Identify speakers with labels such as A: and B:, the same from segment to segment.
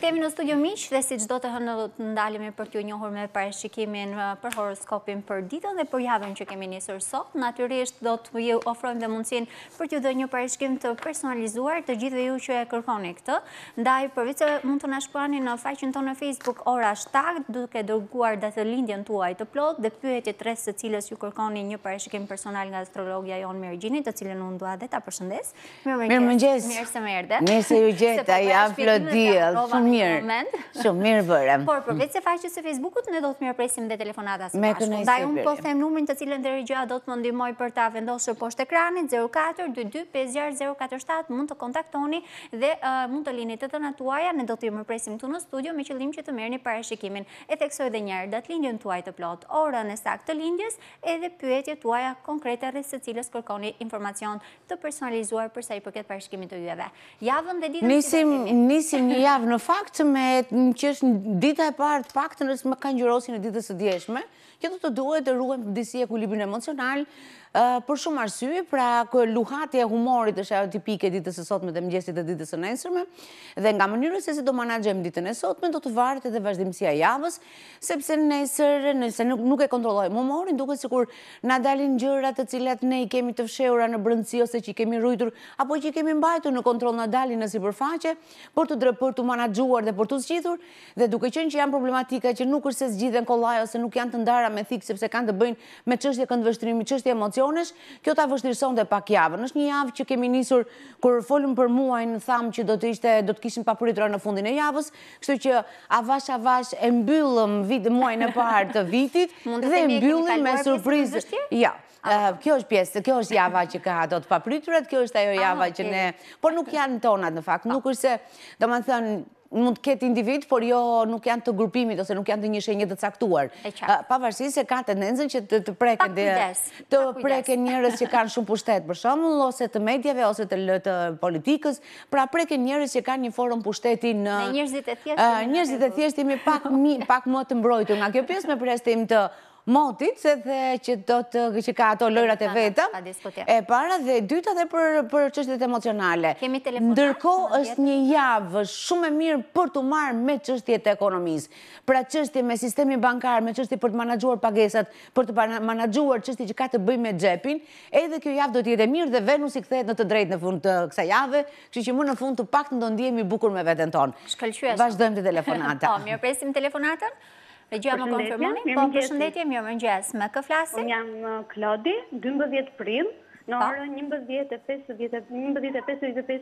A: kemi në studio miq dhe si çdo të hënë do të ndalemi për t'ju njohur me parashikimin uh, për horoskopin për ditën dhe për javën që kemi nisur sot. Natyrisht do të ju ofrojmë dhe mundësinë për t'ju dhënë një parashikim të personalizuar të gjithëve ju që e kërkoni këtë. Ndaj përveç mund të na shkruani në faqen tonë Facebook ora 7 duke dërguar datën lindjen tuaj të plot dhe pyetjet rreth së cilës ju kërkoni një parashikim personal nga astrologja Jon Mirgjini, të cilën unë dua dhe ta përshëndes. Mirëmëngjes. Mirë se më erdhe. se ju po gjeta, jam plot mirë. Shumë
B: mirë vërëm. Por, përvec
A: se faqës e Facebookut, ne do të mirë presim dhe telefonata së pashku. Daj, unë po them numërin të cilën dhe regjua do të më ndimoj për ta vendosër poshtë ekranit, 04-22-56-047, mund të kontaktoni dhe mund të linit të të natuaja, ne do të mirë presim të në studio me qëllim që të mirë një parashikimin. E theksoj dhe njerë, datë lindjën të uaj të plot, orën e sak të lindjës, edhe pyetje të uaja konkrete dhe së cilës kërkoni informacion të personalizuar për sa i përket parashikimin të jueve. Javën dhe ditë... Nisim
B: një javë në fa pakt me që është në dita e partë, pakt nësë më kanë gjërosi në ditës të djeshme, që do të duhet të ruhen për disi e kulibin emocional, për shumë arsye, pra kërë luhatje humorit është ajo tipike ditës e sotme dhe mëgjesit dhe ditës e nësërme, dhe nga mënyrë se si do managjem ditën e sotme, do të varët edhe vazhdimësia javës, sepse nësërë, nëse nuk e kontrolojmë humorin, duke si kur në dalin gjërat të cilat ne i kemi të fsheura në brëndësi ose që i kemi rujtur, apo që i kemi mbajtu në kontrol në dalin në si përfaqe, për të drëpër të managjuar dhe për të zgjithur, dhe duke qenë që janë problematika që nuk është se zgjithen kolaj ose nuk janë të ndara me thikë, sepse kanë të bëjnë me qështje këndëvështrimi, qështje emocion, vakcionesh, kjo ta vështirëson dhe pak javën. është një javë që kemi njësur kërë folëm për muajnë, thamë që do të ishte, do të kishim papuritra në fundin e javës, kështu që avash, avash, e mbyllëm vitë muajnë e parë të vitit, dhe e mbyllëm me surprizë. Ja, ah. eh, kjo është pjesë, kjo është java që ka do të papriturat, kjo është ajo java ah, që ne, por nuk janë tonat në fakt, nuk ah. është se, do më thënë, mund të ketë individ, por jo nuk janë të grupimit ose nuk janë të një shenjë të caktuar. Pavarësisht se ka tendencën që të preken të preken njerëz që kanë shumë pushtet, për shembull ose të medjave ose të politikës, pra preken njerëz që kanë një forum pushteti në Në njerëzit
A: e thjeshtë. Njerëzit
B: e thjeshtë pak pak më të mbrojtu. nga kjo pjesë me prestim të motit, se dhe që do të që ka ato lojrat e vetë, e para dhe dyta dhe për qështet emocionale. Kemi telefonat? Ndërko është një javë shumë e mirë për të marë me qështet e ekonomisë. Pra qështet me sistemi bankar, me qështet për të managjuar pagesat, për të managjuar qështet që ka të bëj me gjepin, edhe kjo javë do t'jete mirë dhe venu si kthejt në të drejt në fund të kësa jave, që që më në fund të pak të ndonë bukur me vetën tonë. Shkëllqyës. të po, telefonatën. Po, mjë
A: presim telefonatën. Dhe gjëa më konfirmoni? Po, për shëndetje, mjë më njës. Më këflasi? Unë jam uh, Klodi, 12 prim, në po.
B: orën 11.55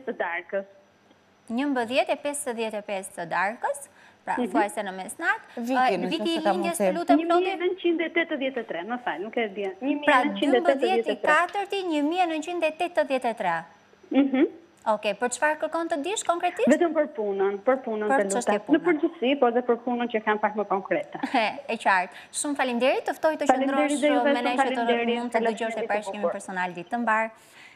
B: të darkës.
A: 11.55 të darkës, pra, fuaj mhm. se në mes viti i lindjes të lutë të plotë... 1983, më falë, nuk e dhja. Pra, 12.4.1983. Mhm. Oke, për qëfar kërkon të dish konkretisht? Vetëm
B: për punën, për punën të e Në përgjithsi, po dhe për punën që kam pak më konkreta.
A: E qartë, shumë falimderit, tëftoj të qëndrosh me nështë të mund të dëgjosh të përshkimi personal ditë të mbarë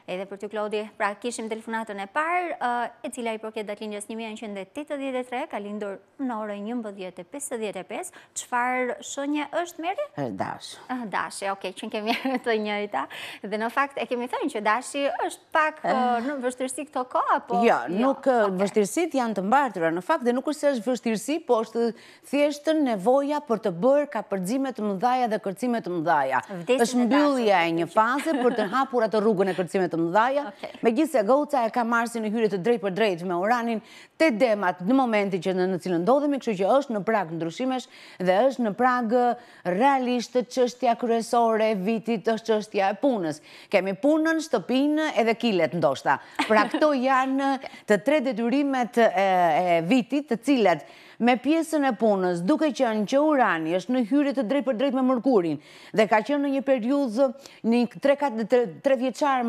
A: edhe për ty Klodi, pra kishim telefonatën e parë, e cila i përket datë linjës 1983, ka lindur në orë 11.55, qëfar shënje është meri? Dashi. Ah, dashi, oke, që në kemi të njëjta, dhe në fakt e kemi thënë që Dashi është pak eh. Eh, në vështirësi këto ko, apo? Jo,
B: nuk jo, eh, vështirësit janë të mbartura, në fakt dhe nuk është është vështirësi, po është thjeshtë nevoja për të bërë ka përgjimet mëdhaja dhe kërcimet mëdhaja. Êshtë mbyllja e një faze për të hapur atë rrugën e kërcimet të mdhaja. Me gjithse, goca e ka marsin në hyrit të drejt për drejt me uranin, të demat në momenti që në cilë ndodhemi, kështu që është në prag ndryshimesh dhe është në prag realisht të qështja kërësore vitit të qështja e punës. Kemi punën, shtëpinë edhe kilet ndoshta. Pra këto janë të tre detyrimet e vitit të cilet, me pjesën e punës, duke që në që urani është në hyrit të drejt për drejt me mërkurin, dhe ka që në një periudhë një 3 vjeqarë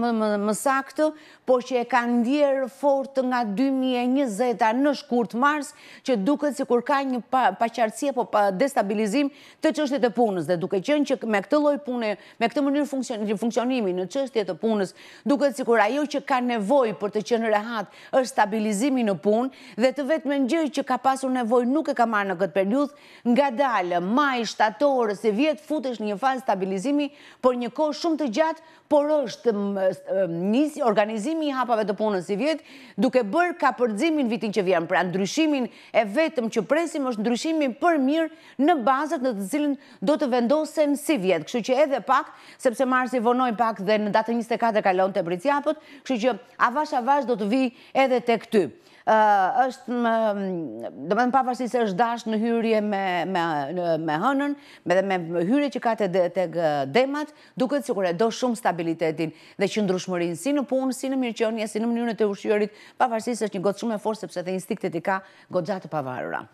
B: më saktë, po që e ka ndjerë fort nga 2020 në shkurt mars, që duke si kur ka një paqartësia po destabilizim të qështet të punës, dhe duke që në që me këtë loj pune, me këtë mënyrë funksionimi në qështet të punës, duke si kur ajo që ka nevoj për të që në rehat është stabilizimi në punë, dhe të vetë me pasur gjë por nuk e ka marrë në këtë periud, nga dalë, maj, shtatorë, se vjetë futesh një fazë stabilizimi, por një kohë shumë të gjatë, por është njësi organizimi i hapave të punën si vjetë, duke bërë ka përdzimin vitin që vjenë, pra ndryshimin e vetëm që presim është ndryshimin për mirë në bazët në të cilin do të vendosen si vjetë. Kështë që edhe pak, sepse marës si vonoj pak dhe në datë 24 kalon të bricjapët, kështë që avash-avash do të vi edhe të këtyë është më, do me në papasit se është dashë në hyrje me hënën, me dhe me hyrje që ka të demat, duke të sikur e do shumë stabilitetin dhe që ndrushmërin, si në punë, si në mirëqonje, si në mënyrën e të ushqyërit, papasit se është një gotë shumë e forë, sepse dhe instiktet i ka gotë gjatë pavarura.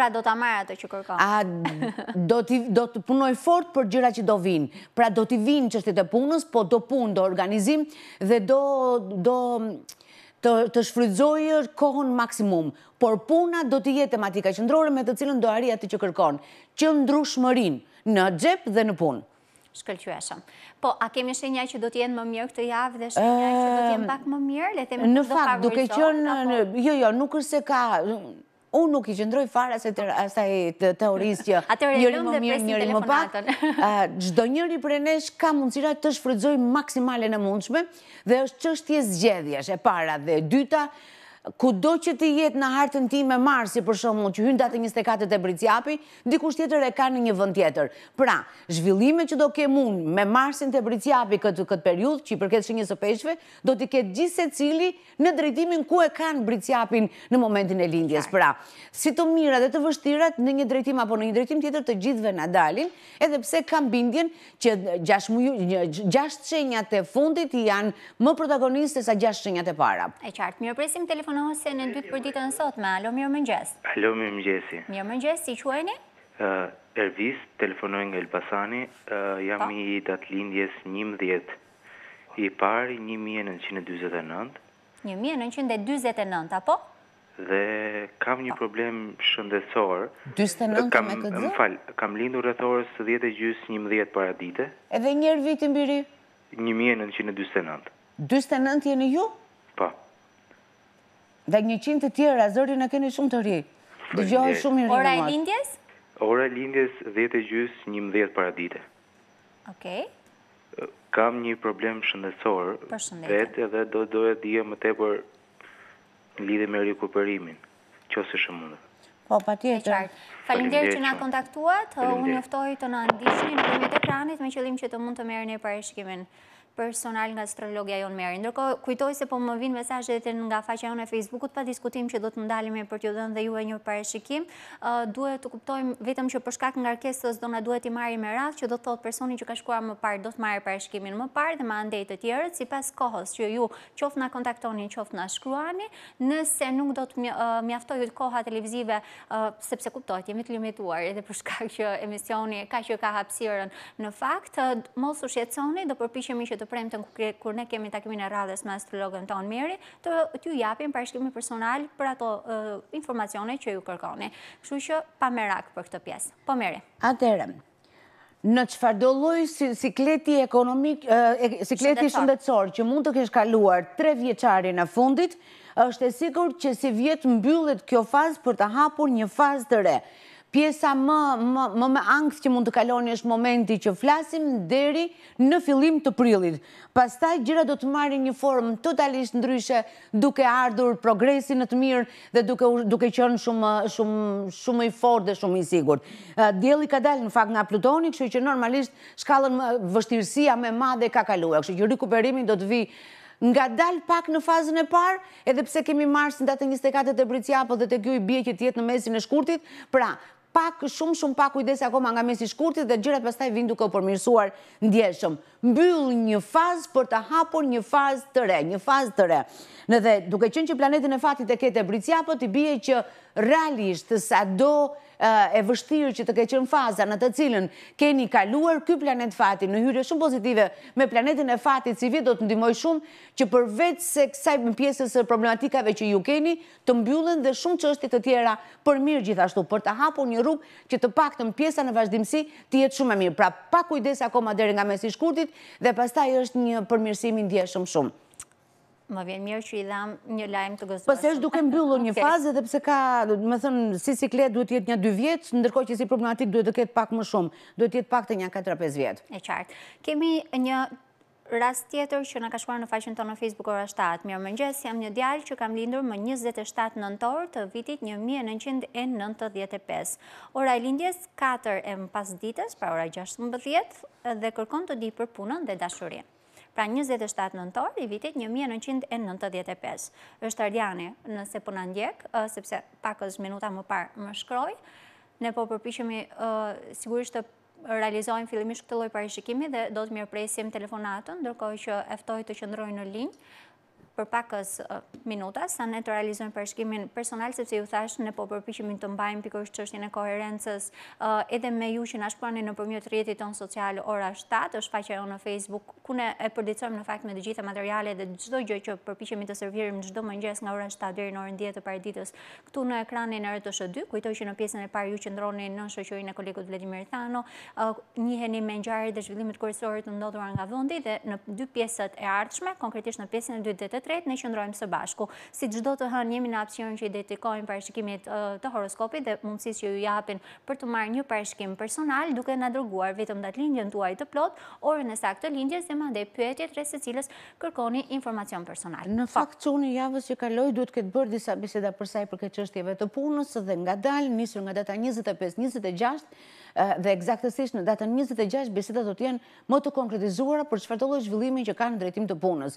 B: Pra do të amare atë që kërka? Do të punoj fort për gjyra që do vinë. Pra do të vinë që është të punës, po do punë, do organizim dhe do të shfrydzojë kohën maksimum, por puna do të jetë tematika qëndrore me të cilën do arri të që kërkon, që ndru shmërin në gjep dhe në pun.
A: Shkëlqyeshëm. Po, a kemi shenja që do t'jenë më mjërë këtë javë dhe shenja që do t'jenë pak më mjërë? Në fakt, duke qënë,
B: jo, jo, nuk është se ka, unë nuk i qëndroj fara se të asaj teorisë që njëri më mirë, njëri më pak. Gjdo ah, njëri për e nesh ka mundësira të shfrydzoj maksimale në mundshme dhe është qështje zgjedhjesh e para dhe dyta, ku do që të jetë në hartën ti me marë, si për shumë që hynë datë 24 të britsjapi, dikush tjetër e ka në një vënd tjetër. Pra, zhvillime që do ke mund me marësin të bricjapi këtë, këtë periud, që i përket shenjës së peshve, do t'i ketë gjithë se cili në drejtimin ku e ka në në momentin e lindjes. Pra, si të mira dhe të vështirat në një drejtim apo në një drejtim tjetër të gjithve në dalin, edhe pse kam bindjen që gjashtë shenjat e fundit janë më protagoniste sa gjashtë shenjat e para.
A: E qartë, mjë presim telefon punohëse në dytë për ditë nësot me Alo Mirë Mëngjes. Alo Mirë Mëngjes. Mirë Mëngjes, si qëajni? Ervis, telefonoj nga Elbasani, jam po. i datë lindjes një i pari një mjë në e nëndë. Një në e nëndë, apo? Dhe kam një po. problem shëndesor.
B: Dëzët e nëndë me këtë
A: dëzët? Kam lindur rëthorës të djetë e gjysë një para dite.
B: Edhe njërë Një mjë në qënë ju? dhe një qimë të tjera, zërri në keni shumë të ri. Dë gjohë shumë i rinë Ora e lindjes?
A: Ora e lindjes, 10 gjys, një mdhet para dite. Okej. Kam një problem shëndesor, dhe edhe do të dojë dhije më te për lidhe me rikuperimin,
B: që ose shë mundë. Po, pa tje të që nga
A: kontaktuat, unë nëftoj të në në me e kranit, me qëllim që të mund të merë një pareshkimin personal nga astrologia jonë meri. Ndërko, kujtoj se po më vinë mesajt e nga faqa jonë e Facebookut, pa diskutim që do të mdalime për t'ju dhënë dhe ju e një pareshikim, duhet të kuptojmë vetëm që përshkak nga arkesës do nga duhet i marri me radhë, që do të thotë personi që ka shkua më parë, do të marri pareshikimin më parë dhe ma ndejtë të tjerët, si pas kohës që ju qoftë nga kontaktoni, qoftë nga shkruani, nëse nuk do të mjaftoj të koha televizive, sepse jemi të limituar edhe që emisioni ka që ka në fakt, mos u do të premten kur ne kemi takimin e radhës me astrologën tonë mirë, të ju japim shkimi personal për ato informacione që ju kërkoni. Kështu që pa merak për këtë pjesë. Po mirë.
B: Atëherë, në çfarë do lloj sikleti ekonomik, sikleti shëndetësor që mund të kesh kaluar 3 vjeçari në fundit, është e sigur që si vjetë mbyllet kjo fazë për të hapur një fazë të re pjesa më, më, më me angës që mund të kaloni është momenti që flasim deri në filim të prillit. Pastaj gjira do të marri një formë totalisht ndryshe duke ardhur progresin në të mirë dhe duke, duke qënë shumë, shumë, shumë i fort dhe shumë i sigur. Djeli ka dalë në fakt nga Plutoni, kështë që normalisht shkallën vështirësia me madhe ka kalua. Kështë që rikuperimin do të vi nga dal pak në fazën e parë, edhe pse kemi marrë si datë 24 të britë apo dhe të i bie që jetë në mesin e shkurtit, pra pak shumë shumë pak kujdesi akoma nga mesi shkurtit dhe gjërat pastaj vijnë duke u përmirësuar ndjeshëm. Mbyll një fazë për të hapur një fazë të re, një fazë të re. Në dhe duke qenë që planetin e fatit e ketë e bricjapët, i bie që realisht sa do Eh, e vështirë që të ke qënë faza në të cilën keni kaluar këj planet fati në hyrë shumë pozitive me planetin e fati civil do të ndimoj shumë që përveç se kësaj më pjesës e problematikave që ju keni të mbyllën dhe shumë qështit të tjera për mirë gjithashtu për të hapo një rrugë që të pak të më pjesa në vazhdimësi të jetë shumë e mirë pra pak ujdesa koma deri nga mesi shkurtit dhe pastaj është një përmirësimin djeshëm shumë, shumë
A: më vjen mirë që i dham një lajmë të gëzuar.
B: Përse është duke mbyllur një fazë, dhe përse ka, më thëmë, si ciklet duhet jetë një dy vjetë, ndërkoj që si problematik duhet të ketë pak më shumë, duhet jetë pak të një 4-5 vjetë. E qartë. Kemi një
A: rast tjetër që në ka shkuar në faqën tonë në Facebook ora 7. Mirë më njës, jam një djallë që kam lindur më 27 nëntorë të vitit 1995. Ora i lindjes 4 e më pas ditës, pra ora 16, dhe kërkon të di për punën dhe dashurinë pra 27 nëntor i vitit 1995. është Ardiani, nëse për po në ndjek, sepse pakës minuta më parë më shkroj, ne po përpishemi sigurisht të realizojmë fillimisht këtë loj parishikimi dhe do të mirë telefonatën, ndërkoj që eftoj të qëndrojë në linjë, për pakës minuta, sa ne të realizojnë përshkimin personal, sepse ju thash në po përpishimin të mbajmë pikur që është një koherencës edhe me ju që nashpërani në përmjët rjetit tonë social ora 7, është faqe e o në Facebook, ku ne e përdicojmë në fakt me dë gjitha materiale dhe gjdo gjë që përpishimin të servirim gjdo mëngjes nga ora 7 dherë në orën 10 të parë ditës, këtu në ekranin e rëtë shë 2, kujtoj që në pjesën e parë ju që ndroni në shëqërin e kolegut Vladimir me dhe në nga dhe në dy pjesët e konkretisht në pjesën e 23, ne qëndrojmë së bashku. Si gjdo të hënë, jemi në apsion që i detikojmë parashikimit të horoskopit dhe mundësis që ju japin për të marrë një parashikim personal, duke në adroguar vetëm datë lindjën tuaj të plot, orë në sakë të lindjës dhe mande pyetjet rrës e cilës kërkoni
B: informacion personal. Në fakt, që unë javës që kaloj, duhet këtë bërë disa biseda përsa i për këtë qështjeve të punës dhe nga dalë, njësër nga data 25-26, dhe egzaktësisht në datën 26 bisedat do të jenë më të konkretizuara për çfarë lloj zhvillimi që kanë drejtim të punës.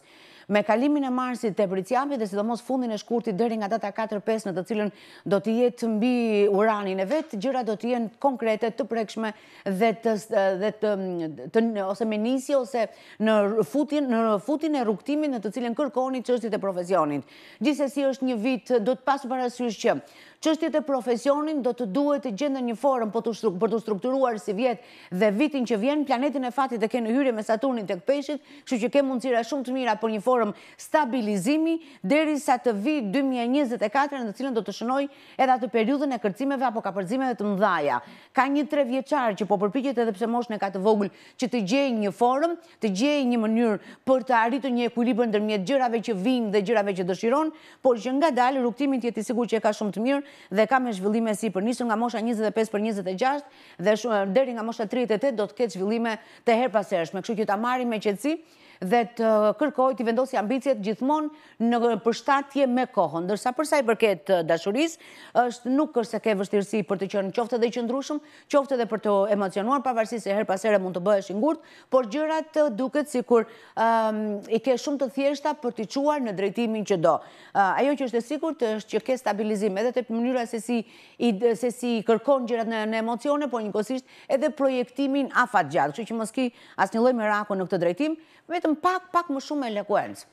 B: Me kalimin e Marsit te Briciapi dhe sidomos fundin e shkurtit deri nga data 4-5 në të cilën do të jetë mbi Uranin e vet, gjëra do të jenë konkrete, të prekshme dhe të dhe të, ose me nisi ose në futin në futin e rrugtimit në të cilën kërkoni çështjet e profesionit. Gjithsesi është një vit do të pasë parasysh që qështjet e profesionin do të duhet të gjendë një forum po për të strukturuar si vjet dhe vitin që vjen, planetin e fatit të kene hyri me Saturnin të këpeshit, që që ke mundësira shumë të mira për një forum stabilizimi, deri sa të vit 2024 në të cilën do të shënoj edhe atë periudhën e kërcimeve apo kapërzimeve të mdhaja. Ka një tre vjeqarë që po përpikjet edhe pse moshën e ka të voglë që të gjej një forum, të gjej një mënyrë për të arritu një ekulibën dërmjet gjërave që vinë dhe gjërave që dëshiron, por që nga dalë rukëtimin tjeti sigur që e ka shumë të mirë, dhe ka me zhvillime si për njësën nga mosha 25 për 26 dhe deri nga mosha 38 do të ketë zhvillime të her pasershme. Kështu kjo të amari me qëtësi, dhe të kërkoj të vendosi ambicjet gjithmonë në përshtatje me kohën. Dërsa përsa i përket dashuris, është nuk është se ke vështirësi për të qënë qofte dhe qëndrushëm, qofte dhe për të emocionuar, pavarësi se her pasere mund të bëhesh ngurt, por gjërat të duket si kur i ke shumë të thjeshta për të quar në drejtimin që do. ajo që është e sikur të është që ke stabilizim edhe të përmënyra se si, i, se si kërkon gjërat në, emocione, por njëkosisht edhe projektimin afat gjatë, që që mëski as një lojmë rako në këtë drejtim, vetëm pak, pak më shumë elekuencë.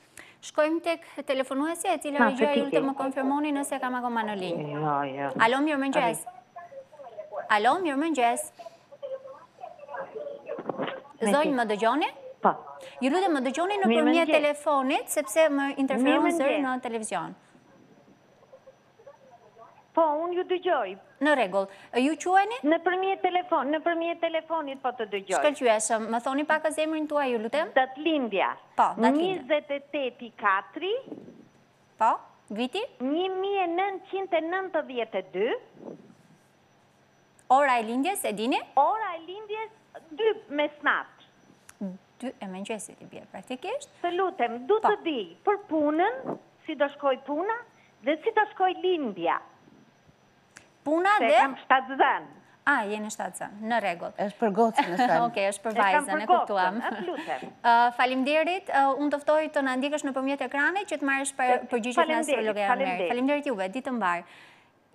A: Shkojmë tek telefonuese, e cilë e gjërë ilë të më konfirmoni nëse kam ako ma në linjë.
B: Jo, jo. Alo, mirë
A: më njës. Alo, mirë më njës. Zonjë më dëgjoni? Pa. Jërë dhe më dëgjoni në përmje telefonit, sepse më interferonë zërë në televizionë. Po, unë ju dëgjoj. Në regull, ju queni? Në përmijet telefon, në përmijet telefonit po
B: të dëgjoj. Shkën që
A: eshëm, më thoni pak e zemrin tua ju lutem? Datë lindja. Po, datë lindja. 28.4. Po, viti? 1992. Ora e lindjes, e dini? Ora e lindjes, 2 me e me nëgjesit i bje praktikisht. Të lutem, du po. të
B: di për punën, si do shkoj puna, dhe si do shkoj lindja puna dhe... Se kam shtatë zënë.
A: A, jeni shtatë zënë, në regot. Eshtë për gocën në shtatë. Oke, është për vajzën, e kuptuam. Eshtë për Falim dirit, unë tëftoj të në ndikësh në përmjet e krane, që të marrësh përgjyqët në astrologi e mërë. Falim dirit, falim dirit juve, ditë mbarë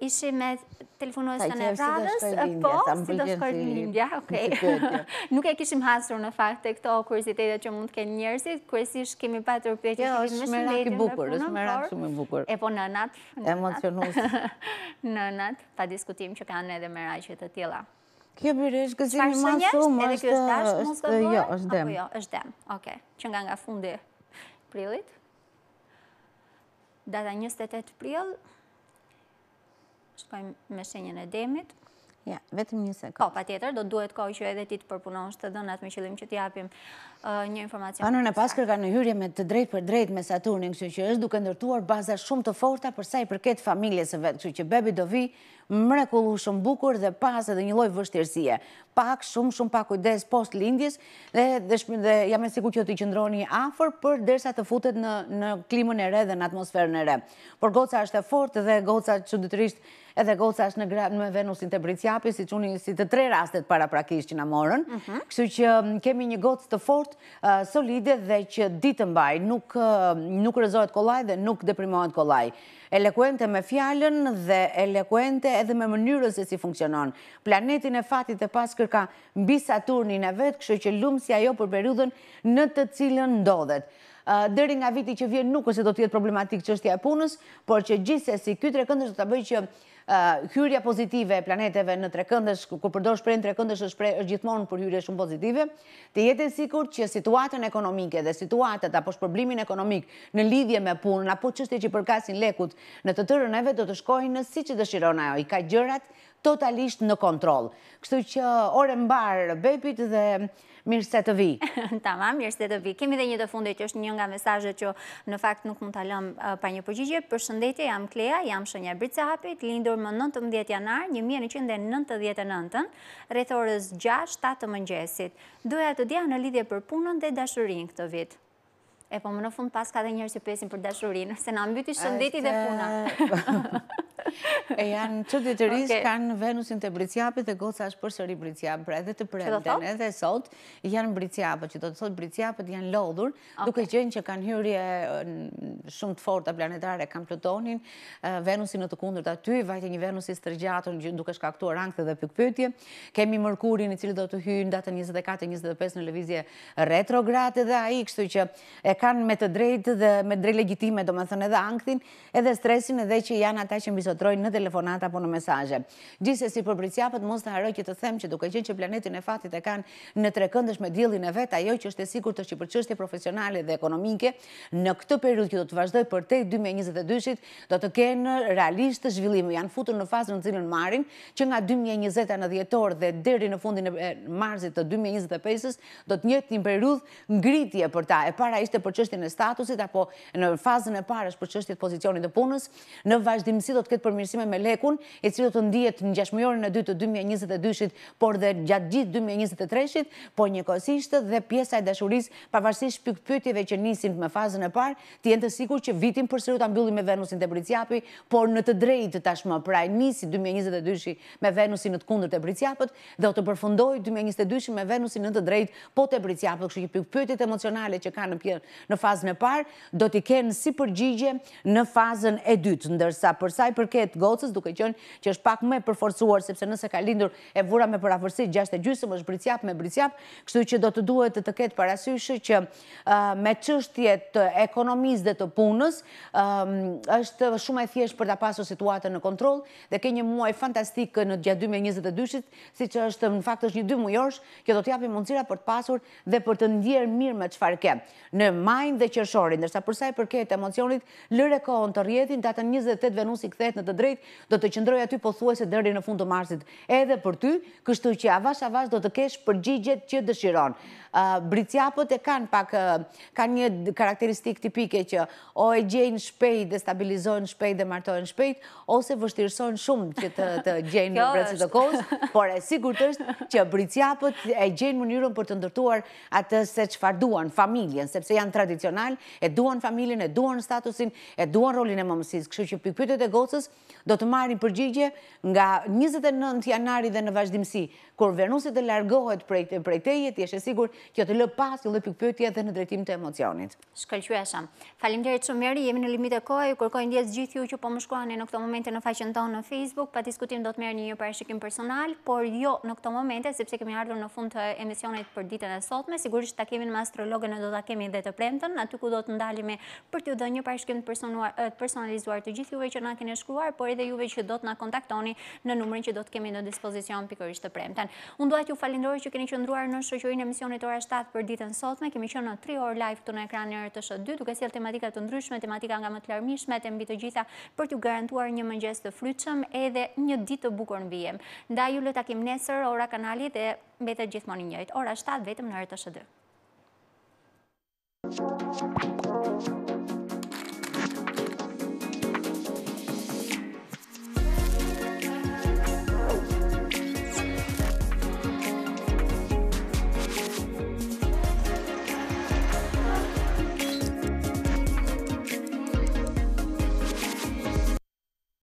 A: ishi me telefonuesën e radhës, po, si do shkojt një India, Nuk e kishim hasur në fakt e këto kurzitetet që mund të kenë njërësit, kërësish kemi patur për të kishim me shumë të me punën, me shumë e bukur. E po në natë.
B: Emocionus.
A: Në natë, pa diskutim që kanë edhe me rajqët të tila. Kjo bërësh, gëzimi ma shumë, është... Jo, është dem. Jo, është dem, okej. Që nga nga fundi prilit. Data 28 prilë, Shkojmë me shenjën e demit.
B: Ja, vetëm një sekundë. Po,
A: pa tjetër, do duhet kohë që edhe ti të përpunon shtë dënat me qëllim që t'japim Uh, një informacion. Anën e paskër
B: ka në hyrje me të drejt për drejt me Saturnin, kështu që është duke ndërtuar baza shumë të forta përsa i përket familjes së vetë, kështu që bebi do vi mrekullu shumë bukur dhe pas edhe një loj vështirësie. Pak, shumë, shumë pak kujdes post lindjes dhe jam e sigur që të i qëndroni afer për dërsa të futet në klimën e re dhe në atmosferën e re. Por goca është e fort dhe goca që dëtërisht edhe goca është në venusin të britsjapi si të tre rastet para që në morën. Mhm. Kështu që mm, kemi një gocë të fort Uh, solide dhe që ditë mbaj, nuk uh, rëzohet kolaj dhe nuk deprimohet kolaj. Elekuente me fjallën dhe elekuente edhe me mënyrës e si funksionon. Planetin e fatit e pas kërka mbi Saturnin e vetë, kështë që lumë si ajo për periudhën në të cilën ndodhet. Uh, Dëri nga viti që vjen nuk ose do tjetë problematik që është tja e punës, por që gjithse si kytre këndës do të bëjë që Eh, hyrja pozitive e planeteve në tre këndesh, kur përdo shprejnë tre është gjithmonë për hyrje shumë pozitive, të jetë sikur që situatën ekonomike dhe situatët apo shpërblimin ekonomik në lidhje me punën, apo qështë që përkasin lekut në të tërën eve, do të shkojnë në si që dëshirona jo, i ka gjërat totalisht në kontrol. Kështu që orë mbarë bepit dhe mirë se të vi.
A: Tama, mirë se të vi. Kemi dhe një të funde që është një nga mesajët që në fakt nuk mund të alëm uh, pa një përgjigje. Për shëndetje, jam Klea, jam shënja Britsa Hapit, lindur më 19 janar, 1999, rethorës 6, 7 të mëngjesit. Doja të dja në lidhje për punën dhe dashurin këtë vit. E po më në fund pas ka dhe njërë që pesin për dashurin, se në ambyti shëndeti dhe puna.
B: E janë që ditëris kanë Venusin të Bricjapit dhe goca është për sëri Pra edhe të premten, edhe sot janë Bricjapit që do të sot Bricjapit janë lodhur, duke gjenë që kanë hyrje shumë të forta planetare, kanë plutonin, Venusin në të kundur të aty, vajtë një Venusin së rgjatën duke shkaktuar rangët dhe pykpytje, kemi Mërkurin i cilë do të hyjnë datën 24-25 në levizje retrograte dhe a i kështu që e kanë me të drejtë dhe me drejtë legitime, do më thënë edhe angëtin, edhe stresin edhe që janë ata që mbisotr në telefonata apo në mesaje. Gjise si përbricjapët, mos të haroj këtë them që duke qenë që planetin e fatit e kanë në tre këndësh me djelin e vetë, ajo që është e sikur të që për qështje profesionale dhe ekonomike, në këtë periud që do të vazhdoj për te 2022-shit, do të kenë realisht të zhvillim, janë futur në fazën në cilën marin, që nga 2020 në djetor dhe deri në fundin e marzit të 2025 do të njëtë një periud ngritje për ta, e para ishte për qështjen e statusit, apo në fazën e është për qështjet pozicionit të punës, në vazhdimësi do të ketë për përmirësime me lekun, e cilë të ndijet në gjashmëjorën e 2 të 2022-shit, por dhe gjatë gjitë 2023-shit, po një kosishtë dhe pjesa e dashuris, pavarësisht pykpytjeve që nisim me fazën e parë, të jenë të sikur që vitin përsëru të mbyllim me Venusin të Briciapi, por në të drejt të tashmë praj nisi 2022-shit me Venusin në të kundër të Briciapët, dhe o të përfundoj 2022-shit me Venusin në të drejt po të Briciapët, kështë që emocionale që në fazën e parë, do kenë si përgjigje në fazën e dytë, ndërsa i përket gocës, duke qënë që është pak me përforcuar, sepse nëse ka lindur e vura me përafërsi, gjasht e gjysëm është bricjap me bricjap, kështu që do të duhet të të ketë parasyshë që uh, me qështje të ekonomisë dhe të punës, um, është shumë e thjesht për të pasu situatën në kontrol, dhe ke një muaj fantastikë në gjatë 2022-shit, si që është në faktë është një dy mujorsh, kjo do t'japi mundësira për të pasur dhe për të ndjerë mirë me qëfar ke. Në majnë dhe qërshorin, nërsa përsa i përket emocionit, lëre kohën të rjetin, datën 28 venusi këthet në të drejtë, do të qëndroj aty se deri në fund të marsit. Edhe për ty, kështu që avash avash do të kesh përgjigjet që dëshiron. Uh, Briciapët e kanë pak kanë një karakteristikë tipike që o e gjejnë shpejt dhe stabilizojnë shpejt dhe martojnë shpejt ose vështirësojnë shumë që të, të gjejnë në brecit të kohës, por e sigurt është që Briciapët e gjejnë mënyrën për të ndërtuar atë se çfarë duan familjen, sepse janë tradicional, e duan familjen, e duan statusin, e duan rolin e mamësisë, kështu që pikpyetjet e gocës do të marrin përgjigje nga 29 janari dhe në vazhdimësi, kur Venusit e largohet prej teje, ti jeshe sigur kjo të lë pas, jo dhe pikpytje dhe në drejtim të emocionit.
A: Shkëllqyesham. Falim të rejtë shumëri, jemi në limit e kohë, ju kërkojnë djetë gjithë ju që po më shkuane në këto momente në faqën tonë në Facebook, pa diskutim do të merë një një përshikim personal, por jo në këto momente, sepse kemi ardhur në fund të emisionit për ditën e sotme, sigurisht ta kemi në mastrologën do ta kemi të aty ku do të për një personalizuar të që na por edhe juve që do të na kontaktoni në numërin që do të kemi në dispozicion pikërisht të premten. Unë duhet ju falindorë që keni qëndruar në shëqërin e misionit ora 7 për ditën sotme, kemi qënë në 3 orë live të në ekran njërë të shët 2, duke si e tematikat të ndryshme, tematika nga më të larmishme, të mbi të gjitha për t'ju garantuar një mëngjes të fryqëm edhe një ditë të bukur në vijem. Nda ju lëta kim nesër, ora kanalit e betë gjithmoni njëjtë, ora 7 vetëm në 2.